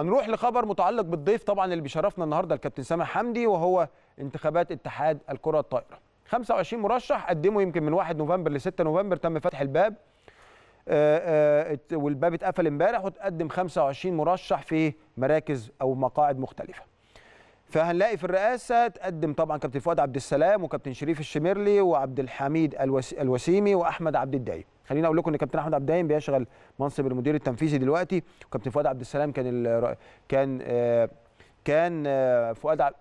هنروح لخبر متعلق بالضيف طبعا اللي بيشرفنا النهارده الكابتن سامح حمدي وهو انتخابات اتحاد الكره الطائره 25 مرشح قدموا يمكن من 1 نوفمبر ل 6 نوفمبر تم فتح الباب آه، آه، والباب اتقفل امبارح وتقدم 25 مرشح في مراكز او مقاعد مختلفه فهنلاقي في الرئاسه تقدم طبعا كابتن فؤاد عبد السلام وكابتن شريف الشميرلي وعبد الحميد الوسيمي واحمد عبد الدايب خليني اقول لكم ان كابتن احمد عبد الدايم بيشغل منصب المدير التنفيذي دلوقتي وكابتن فؤاد عبد السلام كان ال... كان آه، كان آه، فؤاد عبد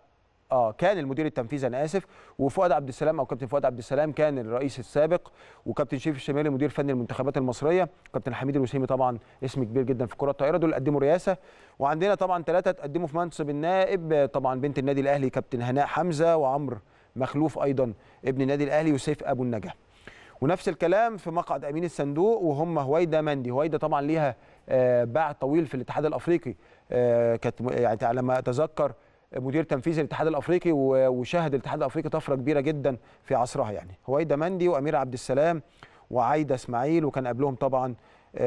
اه كان المدير التنفيذي انا اسف وفؤاد عبد السلام او كابتن فؤاد عبد السلام كان الرئيس السابق وكابتن شريف الشمالي مدير فني المنتخبات المصريه كابتن حميد الوسيمي طبعا اسم كبير جدا في كره الطائره دول قدموا رئاسه وعندنا طبعا ثلاثه تقدموا في منصب النائب طبعا بنت النادي الاهلي كابتن هناء حمزه وعمرو مخلوف ايضا ابن النادي الاهلي وسيف ابو النجا ونفس الكلام في مقعد امين الصندوق وهم هويدا مندي هويدا طبعا ليها آه، باع طويل في الاتحاد الافريقي آه، كانت يعني على ما اتذكر مدير تنفيذي الاتحاد الافريقي وشهد الاتحاد الافريقي طفره كبيره جدا في عصرها يعني هويدا مندي وامير عبد السلام وعايده اسماعيل وكان قبلهم طبعا آه،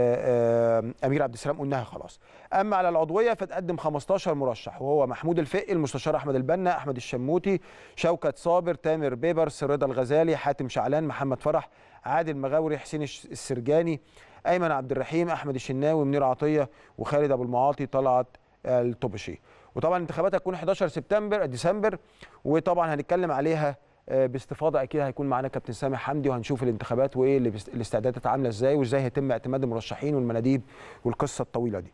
آه، امير عبد السلام قلناها خلاص اما على العضويه فتقدم 15 مرشح وهو محمود الفقي المستشار احمد البنا احمد الشموتي شوكت صابر تامر بيبرس رضا الغزالي حاتم شعلان محمد فرح عادل مغاوري حسين السرجاني ايمن عبد الرحيم احمد الشناوي منير عطيه وخالد ابو المعاطي طلعت الطبشي وطبعا الانتخابات هتكون 11 سبتمبر ديسمبر وطبعا هنتكلم عليها آه، باستفاضه اكيد هيكون معانا كابتن سامح حمدي وهنشوف الانتخابات وايه الاستعدادات عامله ازاي وازاي هيتم اعتماد المرشحين والمناديب والقصه الطويله دي